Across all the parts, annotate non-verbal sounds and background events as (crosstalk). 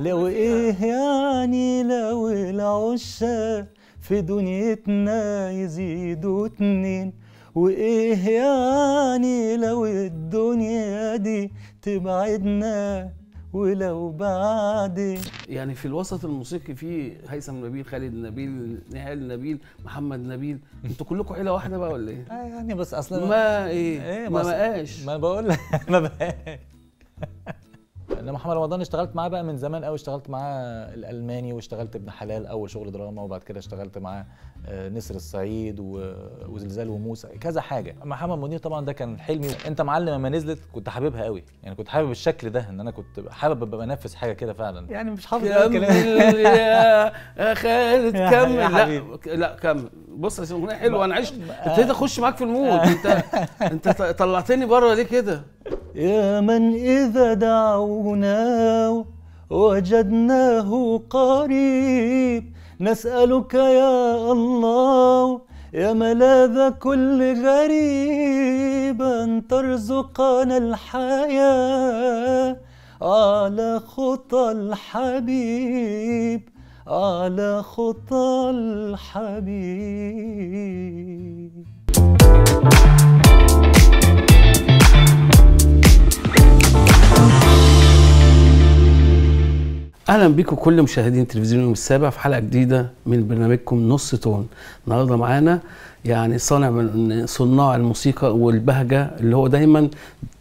لو ايه يعني لو العشاق في دنيتنا يزيدوا اتنين وايه يعني لو الدنيا دي تبعدنا ولو بعد يعني في الوسط الموسيقي في هيثم نبيل خالد نبيل نهال نبيل محمد نبيل انتوا كلكم عيله واحده بقى ولا ايه؟ آه، يعني بس اصلا ما ايه, إيه ما بقاش ما بقول (laughs) ما بقاش انما محمد رمضان اشتغلت معاه بقى من زمان قوي اشتغلت معاه الالماني واشتغلت ابن حلال اول شغل دراما وبعد كده اشتغلت معاه آه، نسر الصعيد وزلزال وموسى كذا حاجه محمد منير طبعا ده كان حلمي انت معلم لما نزلت كنت حاببها قوي يعني كنت حابب الشكل ده ان انا كنت حابب ابقى بنفذ حاجه كده فعلا يعني مش حافظ الكلام يا (laughs) خالد كمل لا لا كمل بص يا اغنيه حلوه انا عشت (laughs) ابتديت اخش معاك في المود انت انت طلعتني بره ليه كده يا من إذا دعونا وجدناه قريب نسألك يا الله يا ملاذ كل غريب أن ترزقنا الحياة على خطى الحبيب على خطى الحبيب اهلا بيكم كل مشاهدين تلفزيون يوم السابع في حلقه جديده من برنامجكم نص تون النهارده معانا يعني صانع من صناع الموسيقى والبهجه اللي هو دايما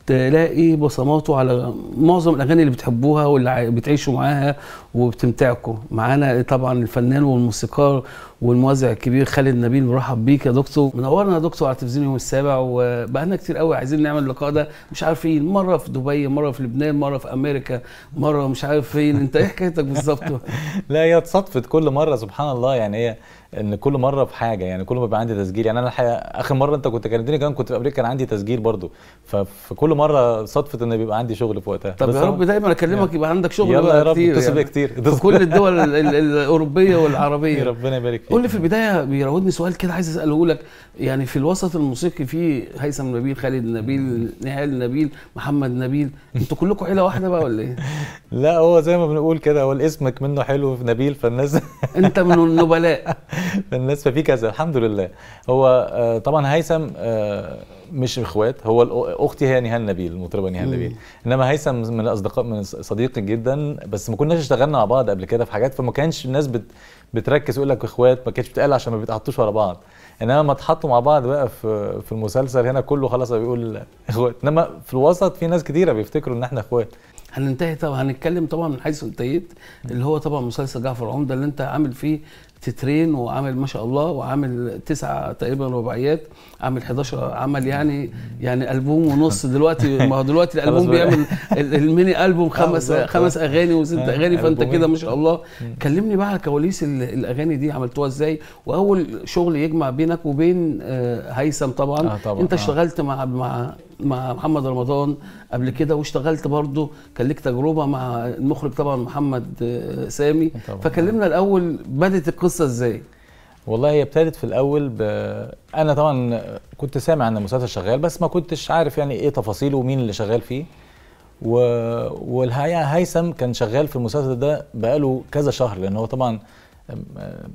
تلاقي بصماته على معظم الاغاني اللي بتحبوها واللي بتعيشوا معاها وبتمتعكم معانا طبعا الفنان والموسيقار والموزع الكبير خالد نبيل مرحب بيك يا دكتور منورنا يا دكتور على التلفزيون يوم السابع وبقالنا كتير قوي عايزين نعمل اللقاء ده مش عارفين مره في دبي مره في لبنان مره في امريكا مره مش عارف فين انت ايه حكايتك بالظبط (laughs) لا هي اتصدفت كل مره سبحان الله يعني هي ان كل مره في حاجه يعني كل ما بيبقى عندي تسجيل يعني انا الحقيقه اخر مره انت كنت كلمتني كمان كنت في امريكا كان عندي تسجيل برضو ففي كل مره صدفت ان بيبقى عندي شغل في وقتها طب يا رب دايما اكلمك يبقى عندك شغل يلا يا رب كتير, يعني. كتير في كل الدول الاوروبيه والعربيه (laughs) ربنا يبارك فيك قول لي في البدايه بيراودني سؤال كده عايز اساله لك يعني في الوسط الموسيقي في هيثم نبيل خالد نبيل نهال نبيل محمد نبيل انتوا كلكم عيله واحده بقى ولا ايه؟ (laughs) لا هو زي ما بنقول كده هو اسمك منه حلو في نبيل فالناس (laughs) انت من النبلاء (laughs) فالناس ففي كذا الحمد لله هو آه، طبعا هيثم آه، مش اخوات هو اختي هي نهال نبيل المطربه نهال نبيل انما هيثم من الاصدقاء من صديقي جدا بس ما كناش اشتغلنا مع بعض قبل كده في حاجات فما كانش الناس بت بتركز يقول لك اخوات ما كانتش بتقال عشان ما بيتحطوش ورا بعض انما ما اتحطوا مع بعض بقى في في المسلسل هنا كله خلاص بيقول اخوات انما في الوسط في ناس كتيره بيفتكروا ان احنا اخوات هننتهي طبعا هنتكلم طبعا من حيث انتهيت اللي هو طبعا مسلسل جعفر العمده اللي انت عامل فيه تترين وعامل ما شاء الله وعامل تسعة تقريبا رباعيات عامل 11 عمل يعني يعني البوم ونص دلوقتي ما هو دلوقتي الالبوم بيعمل الميني البوم خمس خمس اغاني وست آه، اغاني فانت كده ما شاء الله كلمني بقى على كواليس الاغاني دي عملتوها ازاي واول شغل يجمع بينك وبين آه، هيثم طبعا, آه طبعا انت آه. اشتغلت مع مع مع محمد رمضان قبل كده واشتغلت برضه كان ليك تجربه مع المخرج طبعا محمد سامي طبعا. فكلمنا الاول بدات القصه القصه ازاي؟ والله هي ابتدت في الاول ب... انا طبعا كنت سامع ان المسلسل شغال بس ما كنتش عارف يعني ايه تفاصيله ومين اللي شغال فيه و... والحقيقه هيثم كان شغال في المسلسل ده بقاله كذا شهر لان هو طبعا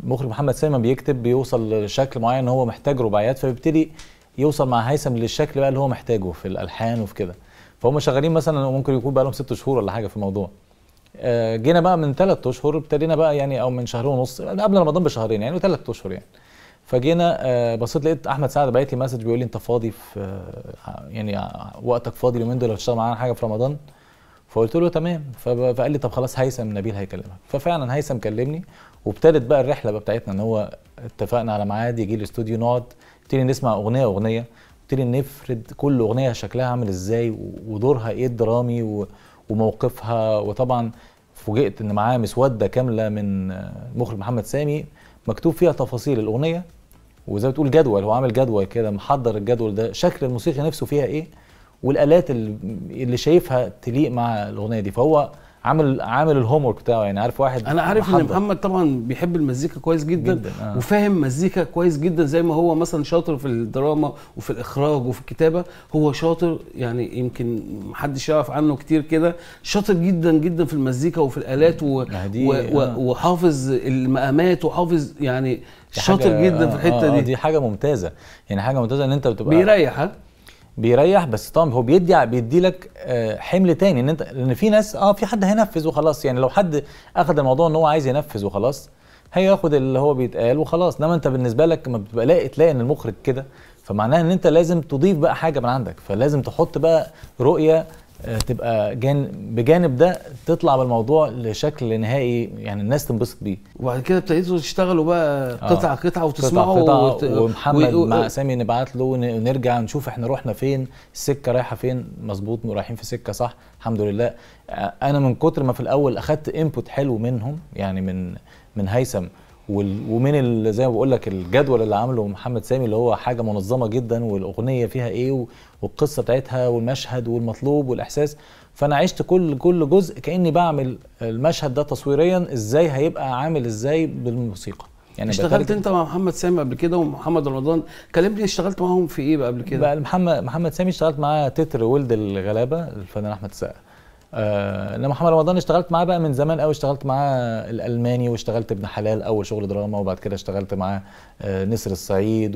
مخرج محمد سامي بيكتب بيوصل لشكل معين هو محتاج رباعيات فبيبتدي يوصل مع هيثم للشكل بقى اللي هو محتاجه في الالحان وفي كده فهم شغالين مثلا ممكن يكون بقى لهم ست شهور ولا حاجه في الموضوع آه، جينا بقى من ثلاث اشهر ابتدينا بقى يعني او من شهر ونص قبل رمضان بشهرين يعني وثلاث اشهر يعني فجينا آه، بصيت لقيت احمد سعد بعت لي مسج بيقول لي انت فاضي في آه، يعني وقتك فاضي اليومين دول هتشتغل معانا حاجه في رمضان فقلت له تمام فقال لي طب خلاص هيثم نبيل هيكلمك ففعلا هيثم كلمني وابتدت بقى الرحله بقى بتاعتنا ان هو اتفقنا على ميعاد يجي الاستوديو نقعد نبتدي نسمع اغنيه اغنيه نبتدي نفرد كل اغنيه شكلها عامل ازاي ودورها ايه الدرامي وموقفها وطبعا فوجئت ان معاه مسوده كامله من المخرج محمد سامي مكتوب فيها تفاصيل الاغنيه وزي ما تقول جدول هو عامل جدول كده محضر الجدول ده شكل الموسيقى نفسه فيها ايه والالات اللي شايفها تليق مع الاغنيه دي فهو عامل عامل الهوم ورك بتاعه يعني عارف واحد انا عارف ان محمد طبعا بيحب المزيكا كويس جدا, جداً. آه. وفاهم مزيكا كويس جدا زي ما هو مثلا شاطر في الدراما وفي الاخراج وفي الكتابه هو شاطر يعني يمكن محدش يعرف عنه كتير كده شاطر جدا جدا في المزيكا وفي الالات و... و... و... آه. وحافظ المقامات وحافظ يعني شاطر جدا آه. في الحته آه،, آه. دي دي حاجه ممتازه يعني حاجه ممتازه ان انت بتبقى بيريح ها بيريح بس طبعا هو بيدي بيدي لك آه، حمل تاني ان انت لان في ناس اه في حد هينفذ وخلاص يعني لو حد اخذ الموضوع ان هو عايز ينفذ وخلاص هياخد اللي هو بيتقال وخلاص انما انت بالنسبه لك ما بتبقى لاقي تلاقي ان المخرج كده فمعناها ان انت لازم تضيف بقى حاجه من عندك فلازم تحط بقى رؤيه آه، تبقى جان بجانب ده تطلع بالموضوع لشكل نهائي يعني الناس تنبسط بيه وبعد كده ابتديتوا تشتغلوا بقى قطعه آه، قطعه وتسمعوا قطعة وت... ومحمد و... مع سامي نبعت له ونرجع نشوف احنا رحنا فين السكه رايحه فين مظبوط رايحين في سكه صح الحمد لله آه، انا من كتر ما في الاول اخدت انبوت حلو منهم يعني من من هيثم ومن زي ما بقول لك الجدول اللي عامله محمد سامي اللي هو حاجه منظمه جدا والاغنيه فيها ايه والقصه بتاعتها والمشهد والمطلوب والاحساس فانا عشت كل كل جزء كاني بعمل المشهد ده تصويريا ازاي هيبقى عامل ازاي بالموسيقى يعني اشتغلت انت مع محمد سامي قبل كده ومحمد رمضان كلمني اشتغلت معاهم في ايه بقى قبل كده بقى محمد محمد سامي اشتغلت معاه تتر ولد الغلابه الفنان احمد السقا آه، انما محمد رمضان اشتغلت معاه بقى من زمان قوي اشتغلت معاه الالماني واشتغلت ابن حلال اول شغل دراما وبعد كده اشتغلت معاه آه، نسر الصعيد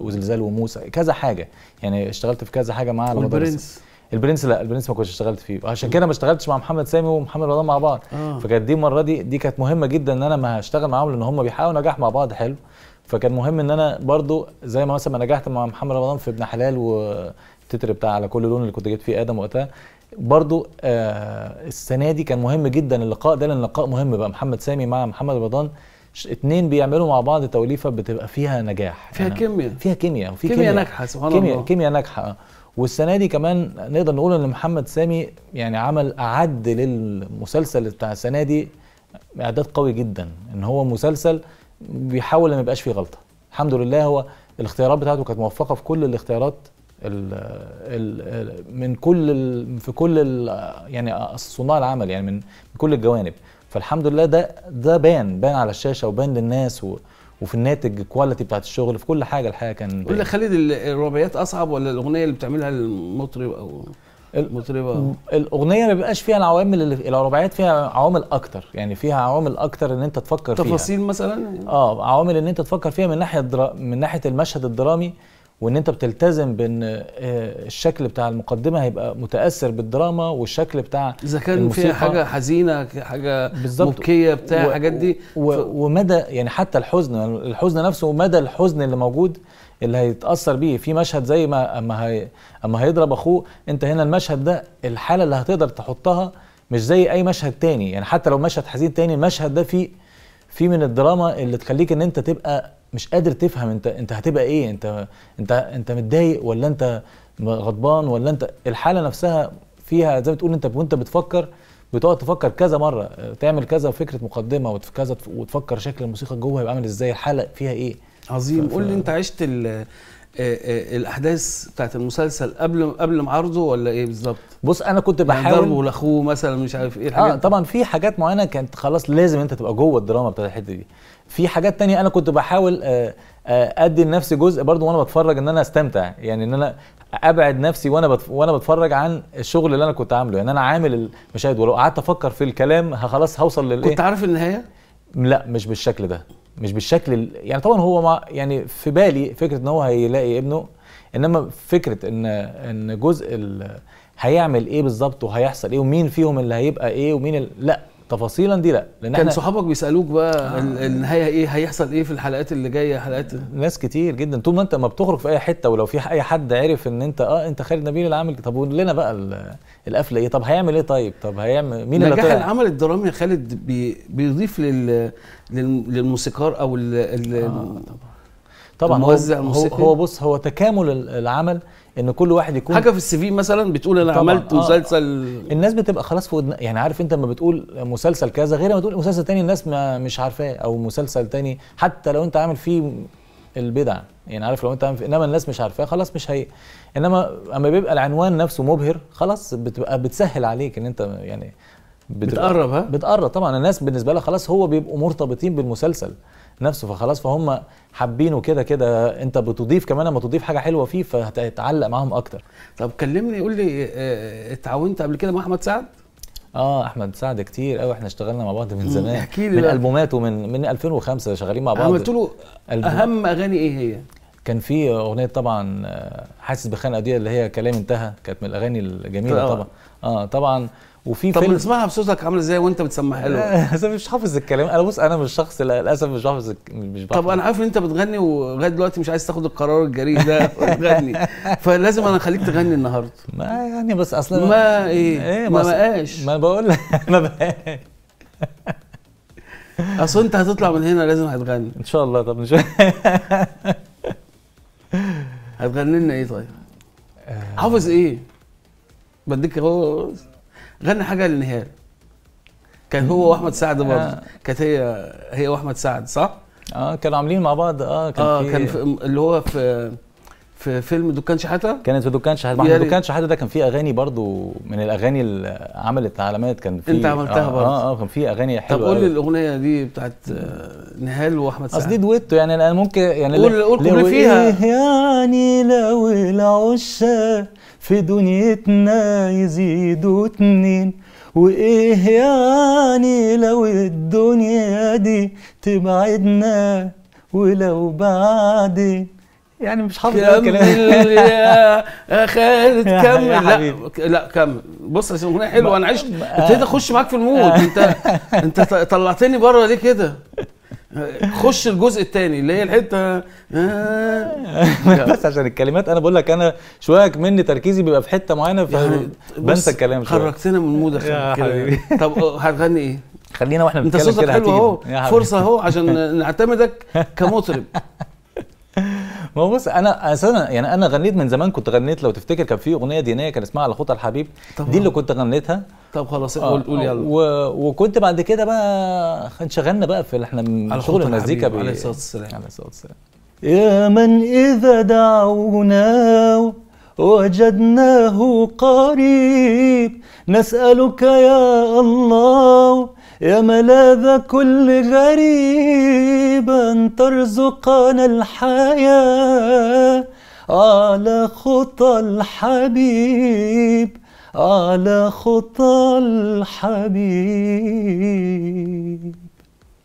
وزلزال وموسى كذا حاجه يعني اشتغلت في كذا حاجه معاه البرنس البرنس لا البرنس ما كنتش اشتغلت فيه عشان كده ما اشتغلتش مع محمد سامي ومحمد رمضان مع بعض آه. فكانت دي المره دي دي كانت مهمه جدا ان انا ما هشتغل معاهم لان هم بيحققوا نجاح مع بعض حلو فكان مهم ان انا برضو زي ما مثلا ما نجحت مع محمد رمضان في ابن حلال والتتر بتاع على كل لون اللي كنت جبت فيه ادم وقتها برضو آه السنه دي كان مهم جدا اللقاء ده لان لقاء مهم بقى محمد سامي مع محمد رمضان اتنين بيعملوا مع بعض توليفه بتبقى فيها نجاح فيها يعني كيمياء فيها كيمياء وفي كيمياء, كيمياء ناجحه سبحان كيمياء الله كيمياء ناجحه آه. والسنه دي كمان نقدر نقول ان محمد سامي يعني عمل اعد للمسلسل بتاع السنه دي اعداد قوي جدا ان هو مسلسل بيحاول ما يبقاش فيه غلطه الحمد لله هو الاختيارات بتاعته كانت موفقه في كل الاختيارات ال ال من كل الـ في كل الـ يعني صناع العمل يعني من كل الجوانب فالحمد لله ده ده بان بان على الشاشه وبان للناس و وفي الناتج الكواليتي بتاعت الشغل في كل حاجه الحقيقه كان قول لي خالد الرباعيات اصعب ولا الاغنيه اللي بتعملها المطرب او مطربه الاغنيه ما بيبقاش فيها العوامل اللي الرباعيات فيها عوامل اكتر يعني فيها عوامل اكتر ان انت تفكر تفاصيل فيها تفاصيل مثلا اه عوامل ان انت تفكر فيها من ناحيه من ناحيه المشهد الدرامي وان انت بتلتزم بان آه، الشكل بتاع المقدمه هيبقى متاثر بالدراما والشكل بتاع اذا كان فيها حاجه حزينه حاجه مبكيه بتاع الحاجات دي و ف... ومدى يعني حتى الحزن الحزن نفسه ومدى الحزن اللي موجود اللي هيتاثر بيه في مشهد زي ما اما هي اما هيضرب اخوه انت هنا المشهد ده الحاله اللي هتقدر تحطها مش زي اي مشهد تاني يعني حتى لو مشهد حزين تاني المشهد ده فيه في من الدراما اللي تخليك ان انت تبقى مش قادر تفهم انت انت هتبقى ايه انت انت انت متضايق ولا انت غضبان ولا انت الحاله نفسها فيها زي ما تقول انت وانت بتفكر بتقعد تفكر كذا مره تعمل كذا فكره مقدمه وكذا وتفكر شكل الموسيقى جوه هيبقى عامل ازاي الحاله فيها ايه عظيم قول لي انت عشت آه، آه، الاحداث بتاعت المسلسل قبل قبل ما عرضه ولا ايه بالظبط بص انا كنت يعني بحاول ضربه لاخوه مثلا مش عارف ايه الحاجات اه طبعا في حاجات معينه كانت خلاص لازم انت تبقى جوه الدراما بتاعت الحته دي في حاجات تانية انا كنت بحاول آه، ادي لنفسي جزء برضو وانا بتفرج ان انا استمتع يعني ان انا ابعد نفسي وانا وانا بتفرج عن الشغل اللي انا كنت عامله يعني انا عامل المشاهد ولو قعدت افكر في الكلام خلاص هوصل للايه كنت عارف النهايه لا مش بالشكل ده مش بالشكل يعني طبعا هو ما يعني في بالي فكره ان هو هيلاقي ابنه انما فكره ان ان جزء هيعمل ايه بالظبط وهيحصل ايه ومين فيهم اللي هيبقى ايه ومين لا تفاصيلا دي لا لان كان صحابك بيسالوك بقى آه. النهايه ايه هيحصل ايه في الحلقات اللي جايه حلقات ناس كتير جدا طول ما انت ما بتخرج في اي حته ولو في اي حد عرف ان انت اه انت خالد نبيل اللي عامل طب قول لنا بقى القفله ايه طب هيعمل ايه طيب طب هيعمل مين اللي نجاح العمل الدرامي يا خالد بي بيضيف لل للموسيقار او ال... آه طبعا طبعا الموزع هو, هو بص هو تكامل العمل ان كل واحد يكون حاجه في السي في مثلا بتقول انا عملت آه مسلسل الناس بتبقى خلاص في يعني عارف انت لما بتقول مسلسل كذا غير لما تقول مسلسل تاني الناس ما مش عارفاه او مسلسل تاني حتى لو انت عامل فيه البدع يعني عارف لو انت عامل فيه انما الناس مش عارفاه خلاص مش هي انما اما بيبقى العنوان نفسه مبهر خلاص بتبقى بتسهل عليك ان انت يعني بتقرب ها بتقرب طبعا الناس بالنسبه لها خلاص هو بيبقوا مرتبطين بالمسلسل نفسه فخلاص فهم حابينه كده كده انت بتضيف كمان لما تضيف حاجه حلوه فيه فهتتعلق معاهم اكتر طب كلمني قول لي اه, آه، اتعاونت قبل كده مع احمد سعد اه احمد سعد كتير قوي احنا اشتغلنا مع بعض من زمان من لي من البومات ومن من 2005 شغالين مع بعض عملت له اهم اغاني ايه هي كان في اغنيه طبعا آه، حاسس بخنقه دي اللي هي كلام انتهى كانت من الاغاني الجميله طبعا اه طبعا وفي طب فيلم اسمها بصوتك عامل ازاي وانت بتسمعها له؟ (laughs) انا مش حافظ الكلام انا بص انا مش شخص للاسف مش حافظ مش بحفظ طب انا عارف ان انت بتغني ولغايه دلوقتي مش عايز تاخد القرار الجريء ده وتغني (laughs) فلازم انا اخليك تغني النهارده ما يعني بس اصلا ما ايه, إيه ما بقاش ما بقول (laughs) ما بقاش اصل انت هتطلع من هنا لازم هتغني ان شاء الله طب نشوف هتغني لنا ايه طيب؟ حافظ ايه؟ بديك اهو غنى حاجه لنهال كان هو واحمد سعد برضه آه. كانت هي هي واحمد سعد صح؟ اه كانوا عاملين مع بعض اه كان اه كان في اللي هو في في فيلم دكان شحاته كانت في دكان شحاته يعني دكان شحاته ده كان فيه اغاني برضو من الاغاني اللي عملت علامات كان في انت عملتها آه, آه، برضو اه اه كان فيه اغاني حلوه طب قول لي الاغنيه دي بتاعت آه، نهال واحمد سعد دي دويتو يعني انا ممكن يعني قول قول لو فيها إيه يعني لو العشاء في دنيتنا يزيدوا اتنين وايه يعني لو الدنيا دي تبعدنا ولو بعدت يعني مش حافظ كمل (laughs) يا خالد كمل لا لا كمل بص يا الاغنيه حلوه انا عشت ابتديت اخش إيه معاك في المود (laughs) انت انت طلعتني بره ليه كده خش الجزء الثاني اللي هي الحته (laughs) بس عشان الكلمات انا بقول لك انا شويه مني تركيزي بيبقى في حته معينه فبنسى يعني الكلام شوية. خرجتنا من المود يا حبيبي طب أه، هتغني ايه؟ خلينا واحنا بنتكلم انت صوتك حلو اهو فرصه اهو عشان نعتمدك كمطرب ما هو بص انا اساسا يعني انا غنيت من زمان كنت غنيت لو تفتكر كان في اغنيه دينيه كان اسمها على خطى الحبيب طبعا. دي اللي كنت غنيتها طب خلاص آه. قول قول يلا و... وكنت بعد كده بقى انشغلنا بقى في احنا شغل المزيكا بي... عليه الصلاه والسلام عليه الصلاه والسلام يا من اذا دعونا وجدناه قريب نسألك يا الله يا ملاذ كل غريب أن ترزقنا الحياة على خطى الحبيب على خطى الحبيب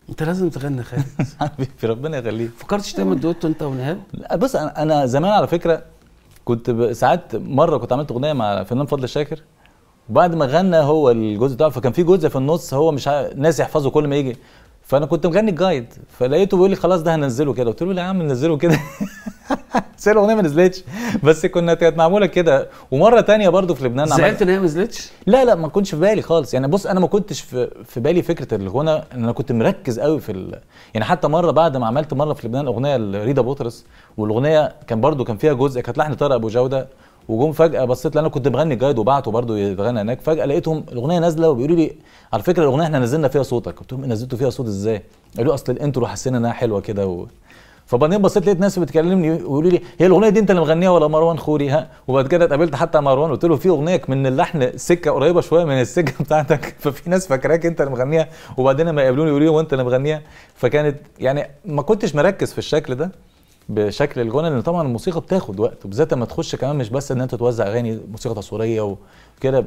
انت لازم تغني خالد (laughs) حبيبي ربنا يخليك فكرتش تعمل دوتو انت ونهاب لا بص انا زمان على فكره كنت ساعات مره كنت عملت اغنيه مع فنان فضل شاكر وبعد ما غنى هو الجزء ده فكان في جزء في النص هو مش ناس يحفظه كل ما يجي فانا كنت مغني الجايد فلقيته بيقول لي خلاص ده هنزله كده قلت له لا يا عم ننزله كده (laughs) بس الاغنيه ما نزلتش بس كنا كانت معموله كده ومره تانية برضو في لبنان زعلت ان هي ما نزلتش؟ لا لا ما كنتش في بالي خالص يعني بص انا ما كنتش في, في بالي فكره الغنى انا كنت مركز قوي في ال... يعني حتى مره بعد ما عملت مره في لبنان اغنيه لريدا بطرس والاغنيه كان برضو كان فيها جزء كانت لحن طارق ابو جوده وجم فجاه بصيت لان انا كنت بغني جايد وبعته برضه يتغنى هناك فجاه لقيتهم الاغنيه نازله وبيقولوا لي على فكره الاغنيه احنا نزلنا فيها صوتك قلت لهم إيه، نزلتوا فيها صوت ازاي قالوا اصل الانترو حسينا انها حلوه كده و... فبعدين بصيت لقيت ناس بتكلمني ويقولوا لي هي الاغنيه دي انت اللي مغنيها ولا مروان خوري ها وبعد كده اتقابلت حتى مروان قلت له في اغنيه من اللحن سكه قريبه شويه من السكه (laughs) بتاعتك ففي ناس فاكراك انت اللي مغنيها وبعدين لما يقابلوني يقولوا لي هو انت اللي مغنيها فكانت يعني ما كنتش مركز في الشكل ده بشكل الغنى لان طبعا الموسيقى بتاخد وقت وبالذات لما تخش كمان مش بس ان انت توزع اغاني موسيقى تصويريه وكده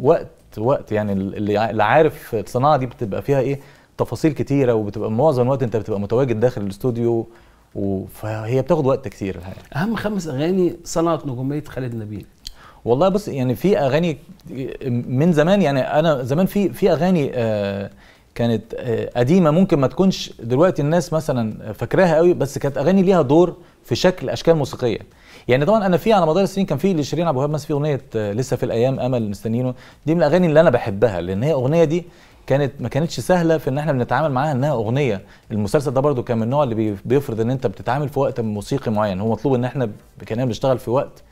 وقت وقت يعني اللي عارف الصناعه دي بتبقى فيها ايه تفاصيل كتيره وبتبقى معظم الوقت انت بتبقى متواجد داخل الاستوديو فهي بتاخد وقت كتير الحقيقه اهم خمس اغاني صنعت نجوميه خالد نبيل والله بص يعني في اغاني من زمان يعني انا زمان في في اغاني آه كانت آه، قديمه ممكن ما تكونش دلوقتي الناس مثلا فاكراها قوي بس كانت اغاني ليها دور في شكل اشكال موسيقيه يعني طبعا انا في على مدار السنين كان في لشيرين عبد الوهاب مثلا في اغنيه آه، لسه في الايام امل مستنينه دي من الاغاني اللي انا بحبها لان هي اغنيه دي كانت ما كانتش سهله في ان احنا بنتعامل معاها انها اغنيه المسلسل ده برده كان من النوع اللي بيفرض ان انت بتتعامل في وقت موسيقي معين هو مطلوب ان احنا كنا بنشتغل في وقت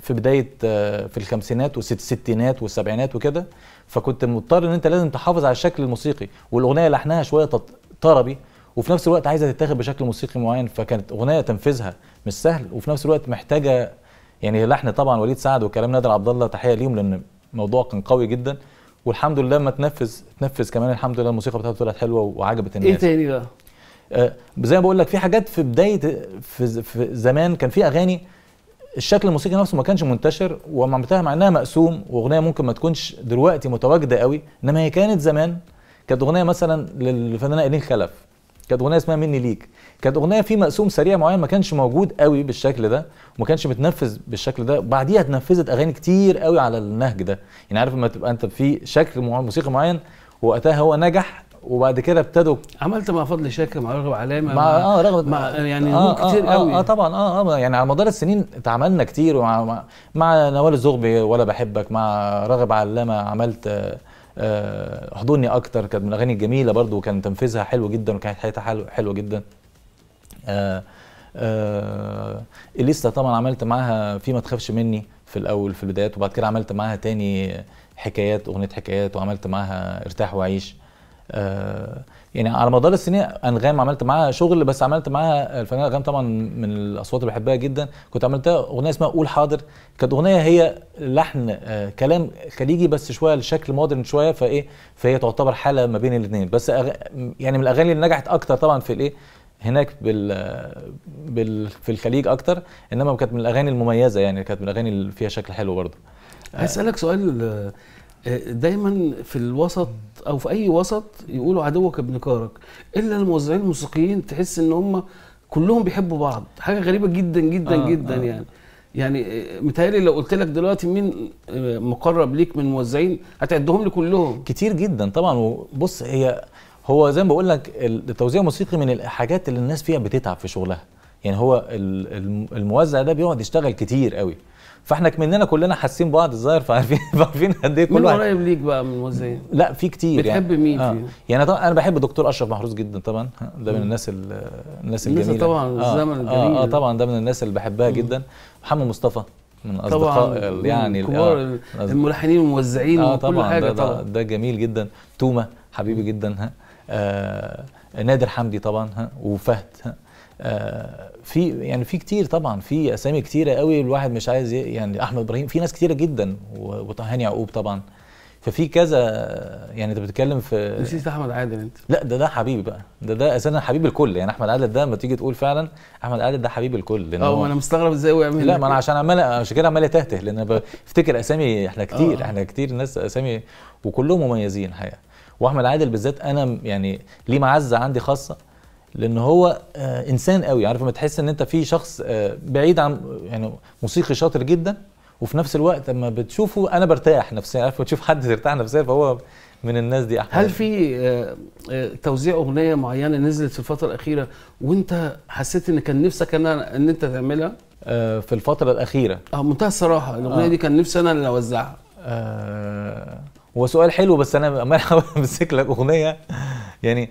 في بدايه آه، في الخمسينات والستينات والسبعينات وكده فكنت مضطر ان انت لازم تحافظ على الشكل الموسيقي والاغنيه لحنها شويه طربي وفي نفس الوقت عايزه تتاخد بشكل موسيقي معين فكانت اغنيه تنفيذها مش سهل وفي نفس الوقت محتاجه يعني لحن طبعا وليد سعد وكلام نادر عبد الله تحيه ليهم لان الموضوع كان قوي جدا والحمد لله ما تنفذ تنفذ كمان الحمد لله الموسيقى بتاعته طلعت حلوه وعجبت الناس ايه تاني بقى؟ آه زي ما بقول لك في حاجات في بدايه في, في زمان كان في اغاني الشكل الموسيقي نفسه ما كانش منتشر بتاعها مع انها مقسوم واغنيه ممكن ما تكونش دلوقتي متواجده قوي انما هي كانت زمان كانت اغنيه مثلا للفنانه ايلين خلف كانت اغنيه اسمها مني ليك كانت اغنيه في مقسوم سريع معين ما كانش موجود قوي بالشكل ده وما كانش متنفذ بالشكل ده بعديها اتنفذت اغاني كتير قوي على النهج ده يعني عارف لما تبقى انت في شكل موسيقي معين وقتها هو نجح وبعد كده ابتدوا عملت مع فضل شاكر مع رغب علامه مع, مع اه رغب مع يعني آه, آه، كتير آه قوي اه, آه طبعا اه اه يعني على مدار السنين اتعاملنا كتير مع, مع, مع نوال الزغبي ولا بحبك مع رغب علامه عملت آه آه حضني اكتر كانت من الاغاني الجميله برضو وكان تنفيذها حلو جدا وكانت حياتها حلو حلوه جدا آه آه اليسا طبعا عملت معاها في ما تخافش مني في الاول في البدايات وبعد كده عملت معاها تاني حكايات اغنيه حكايات وعملت معاها ارتاح وعيش آه، يعني على مدار السنين انغام عملت معاها شغل بس عملت معاها الفنانه انغام طبعا من الاصوات اللي بحبها جدا كنت عملتها اغنيه اسمها قول حاضر كانت اغنيه هي لحن آه، كلام خليجي بس شويه الشكل مودرن شويه فايه فهي تعتبر حاله ما بين الاثنين بس أغ... يعني من الاغاني اللي نجحت اكتر طبعا في الايه هناك بال... بال في الخليج اكتر انما كانت من الاغاني المميزه يعني كانت من الاغاني اللي فيها شكل حلو برضه هسألك سؤال دايما في الوسط او في اي وسط يقولوا عدوك ابن كارك الا الموزعين الموسيقيين تحس ان هم كلهم بيحبوا بعض حاجه غريبه جدا جدا آه جدا آه. يعني يعني آه، متهيألي لو قلت لك دلوقتي مين آه، مقرب ليك من الموزعين هتعدهم لي كلهم كتير جدا طبعا وبص هي هو زي ما بقول لك التوزيع الموسيقي من الحاجات اللي الناس فيها بتتعب في شغلها يعني هو الموزع ده بيقعد يشتغل كتير قوي فاحنا كمننا كلنا حاسين بعض الظاهر فعارفين (laughs) فعارفين قد ايه كل واحد قريب ليك بقى من الموزعين لا في كتير يعني. بتحب يعني. مين آه. يعني طبعا انا بحب دكتور اشرف محروس جدا طبعا آه، ده من الناس الناس الجميله طبعا آه. الزمن آه، الجميل آه, آه طبعا ده من الناس اللي بحبها جدا محمد مصطفى من اصدقاء يعني كبار آه، الملحنين والموزعين آه وكل حاجه ده طبعا ده جميل جدا توما حبيبي جدا ها آه نادر حمدي طبعا ها وفهد ها في يعني في كتير طبعا في اسامي كتيره قوي الواحد مش عايز يعني احمد ابراهيم في ناس كتيره جدا وهاني يعقوب طبعا ففي كذا يعني انت بتتكلم في نسيت احمد عادل انت لا ده ده حبيبي بقى ده ده اساسا حبيب الكل يعني احمد عادل ده لما تيجي تقول فعلا احمد عادل ده حبيب الكل اه ما انا مستغرب ازاي هو يعمل لا ما انا عشان عمال عشان كده عمال اتهته لان بفتكر اسامي احنا كتير أوه. احنا كتير ناس اسامي وكلهم مميزين الحقيقه واحمد عادل بالذات انا يعني ليه معزه عندي خاصه لان هو آه، انسان قوي عارف لما تحس ان انت في شخص آه، بعيد عن يعني موسيقي شاطر جدا وفي نفس الوقت لما بتشوفه انا برتاح نفسيا عارف تشوف حد ترتاح نفسيا فهو من الناس دي احمد هل في آه، توزيع اغنيه معينه نزلت في الفتره الاخيره وانت حسيت ان كان نفسك ان ان انت تعملها في الفتره الاخيره اه منتهى الصراحه الاغنيه آه. دي كان نفسي انا اللي اوزعها آه هو سؤال حلو بس انا عمال (laughs) امسك لك اغنيه يعني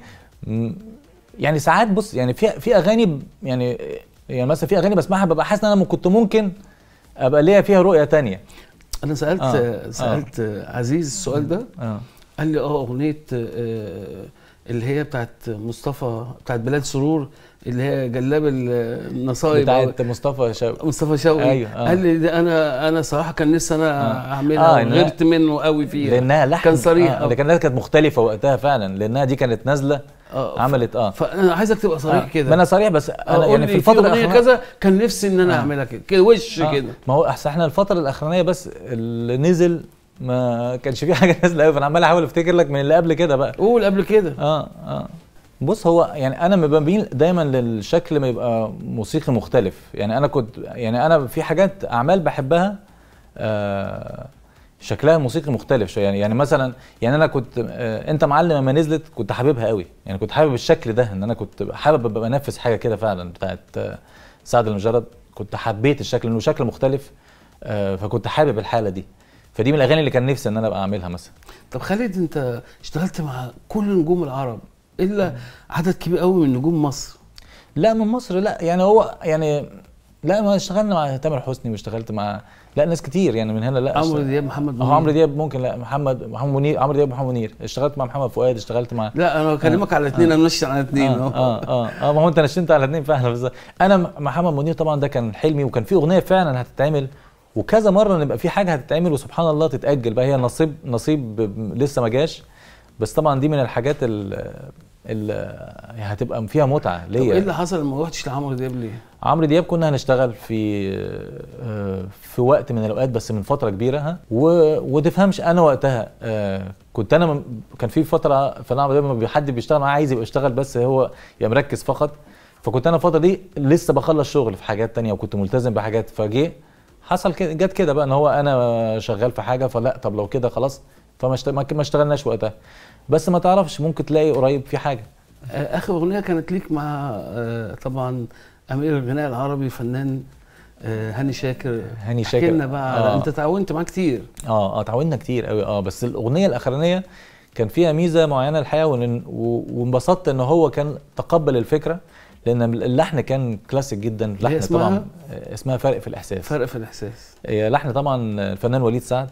يعني ساعات بص يعني في في اغاني يعني يعني مثلا في اغاني بسمعها ببقى حاسس ان انا كنت ممكن ابقى ليا فيها رؤيه تانية انا سالت آه. سالت آه. عزيز السؤال ده آه. قال لي اه اغنيه آه اللي هي بتاعت مصطفى بتاعت بلاد سرور اللي هي جلاب النصايب بتاعت مصطفى شوقي مصطفى شوقي أيوة. آه. قال لي ده انا انا صراحه كان نفسي انا آه. اعملها آه غيرت منه قوي فيها لانها لحن كان صريح آه. لكن كانت مختلفه وقتها فعلا لانها دي كانت نازله آه عملت اه فانا عايزك تبقى صريح آه. كده ما انا صريح بس انا آه، يعني في الفتره الاخرانيه كذا كان نفسي ان انا آه. اعملها كده كده وش آه. كده ما هو احسن احنا الفتره الاخرانيه بس اللي نزل ما كانش في حاجه (laughs) نازله قوي فانا عمال احاول افتكر لك من اللي قبل كده بقى قول قبل كده اه اه بص هو يعني انا بميل دايما للشكل ما يبقى موسيقي مختلف يعني انا كنت يعني انا في حاجات اعمال بحبها آه شكلها موسيقي مختلف شويه يعني يعني مثلا يعني انا كنت آه انت معلم لما نزلت كنت حاببها قوي يعني كنت حابب الشكل ده ان انا كنت حابب ابقى انفذ حاجه كده فعلا بتاعت آه سعد المجرد كنت حبيت الشكل انه شكل مختلف آه فكنت حابب الحاله دي فدي من الاغاني اللي كان نفسي ان انا ابقى اعملها مثلا طب خالد انت اشتغلت مع كل نجوم العرب الا عدد كبير قوي من نجوم مصر لا من مصر لا يعني هو يعني لا ما اشتغلنا مع تامر حسني واشتغلت مع لا ناس كتير يعني من هنا لا عمرو دياب محمد منير عمرو دياب ممكن لا محمد محمد منير عمرو دياب محمد منير اشتغلت مع محمد فؤاد اشتغلت مع لا انا بكلمك آه على اثنين آه انا نشت على اثنين اه اه اه, آه ما هو انت نشنت على اثنين فعلا بس انا محمد منير طبعا ده كان حلمي وكان في اغنيه فعلا هتتعمل وكذا مره نبقى في حاجه هتتعمل وسبحان الله تتاجل بقى هي نصيب نصيب لسه ما جاش بس طبعا دي من الحاجات اللي يعني هتبقى فيها متعه إيه ليا ايه اللي حصل ما روحتش لعمرو دياب ليه؟ عمرو دياب كنا هنشتغل في آه، في وقت من الاوقات بس من فتره كبيره ها وتفهمش انا وقتها آه، كنت انا كان في فتره في عمرو دياب لما حد بيشتغل معاه عايز يبقى يشتغل بس هو يا مركز فقط فكنت انا الفتره دي لسه بخلص شغل في حاجات تانية وكنت ملتزم بحاجات فجيه حصل كده جت كده بقى ان هو انا شغال في حاجه فلا طب لو كده خلاص فما ما اشتغلناش وقتها بس ما تعرفش ممكن تلاقي قريب في حاجه آه، اخر اغنيه كانت ليك مع آه، طبعا امير الغناء العربي فنان آه، هاني شاكر هاني شاكر لنا بقى آه. انت تعاونت معاه كتير اه اه تعاوننا كتير قوي اه بس الاغنيه الاخرانيه كان فيها ميزه معينه الحقيقه وانبسطت ان هو كان تقبل الفكره لان اللحن كان كلاسيك جدا لحن اسمها؟ طبعا اسمها فرق في الاحساس فرق في الاحساس هي لحن طبعا الفنان وليد سعد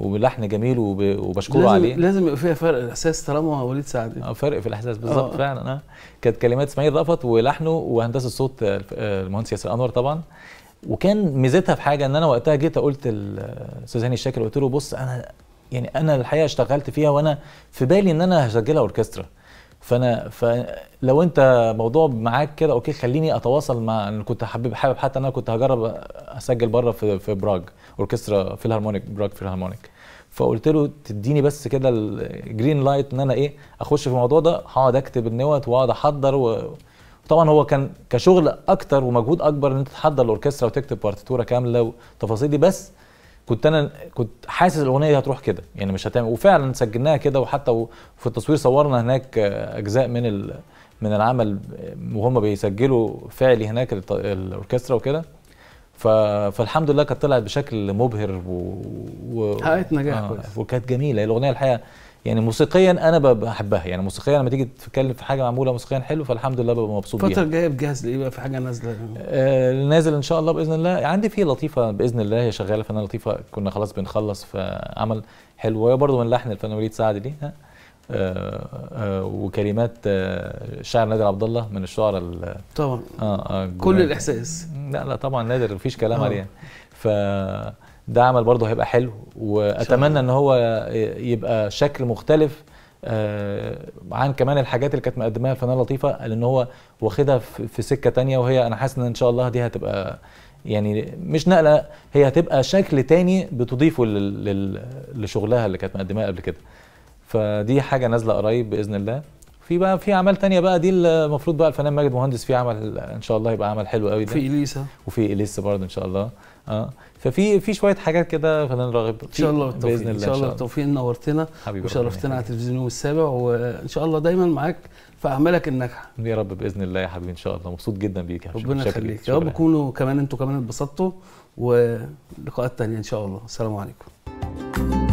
وبلحن جميل وب... وبشكره لازم عليه لازم يبقى فيها فرق الاحساس طالما وليد سعد اه فرق في الاحساس آه. بالظبط فعلا اه كانت كلمات اسماعيل رأفت ولحنه وهندسه الصوت آه، آه، المهندس ياسر انور طبعا وكان ميزتها في حاجه ان انا وقتها جيت قلت لاستاذ هاني الشاكر قلت له بص انا يعني انا الحقيقه اشتغلت فيها وانا في بالي ان انا هسجلها اوركسترا فانا فلو انت موضوع معاك كده اوكي خليني اتواصل مع انا كنت حابب حابب حتى انا كنت هجرب اسجل بره في في براج اوركسترا الهارمونيك براج الهارمونيك فقلت له تديني بس كده الجرين لايت ان انا ايه اخش في الموضوع ده هقعد اكتب النوت واقعد احضر و... طبعا هو كان كشغل اكتر ومجهود اكبر ان انت تحضر الاوركسترا وتكتب بارتيتوره كامله والتفاصيل دي بس كنت انا كنت حاسس الاغنيه دي هتروح كده يعني مش هتعمل وفعلا سجلناها كده وحتى في التصوير صورنا هناك آه، اجزاء من ال... من العمل آه، وهم بيسجلوا فعلي هناك الاوركسترا وكده ف... فالحمد لله كانت طلعت بشكل مبهر و, و... حققت نجاح آه. وكانت جميله الاغنيه الحقيقه يعني موسيقيا انا بحبها يعني موسيقيا لما تيجي تتكلم في حاجه معموله موسيقيا حلو فالحمد لله ببقى مبسوط بيها الفتره الجايه بتجهز لايه بقى في حاجه نازله آه نازل ان شاء الله باذن الله عندي في لطيفه باذن الله هي شغاله فنانه لطيفه كنا خلاص بنخلص فعمل حلو وهي برضه من لحن الفنان وليد سعد دي آه آه وكلمات آه الشاعر نادر عبد الله من الشعراء طبعا آه آه كل الاحساس لا لا طبعا نادر مفيش كلام آه. عليه يعني ف ده عمل برضه هيبقى حلو واتمنى ان هو يبقى شكل مختلف آه عن كمان الحاجات اللي كانت مقدماها الفنانه لطيفه لان هو واخدها في سكه تانية وهي انا حاسس ان ان شاء الله دي هتبقى يعني مش نقله هي هتبقى شكل تاني بتضيفه لشغلها اللي كانت مقدماها قبل كده فدي حاجه نازله قريب باذن الله في بقى في اعمال تانية بقى دي المفروض بقى الفنان ماجد مهندس في عمل ان شاء الله يبقى عمل حلو قوي ده في اليسا وفي اليسا برضه ان شاء الله اه ففي في شويه حاجات كده فنان راغب ان شاء الله بالتوفيق باذن الله ان شاء الله بالتوفيق نورتنا وشرفتنا على تلفزيون يوم السابع وان شاء الله دايما معاك في اعمالك الناجحه يا رب باذن الله يا حبيبي ان شاء الله مبسوط جدا بيك يا ربنا يخليك يا رب تكونوا كمان انتوا كمان اتبسطتوا ولقاءات تانية ان شاء الله السلام عليكم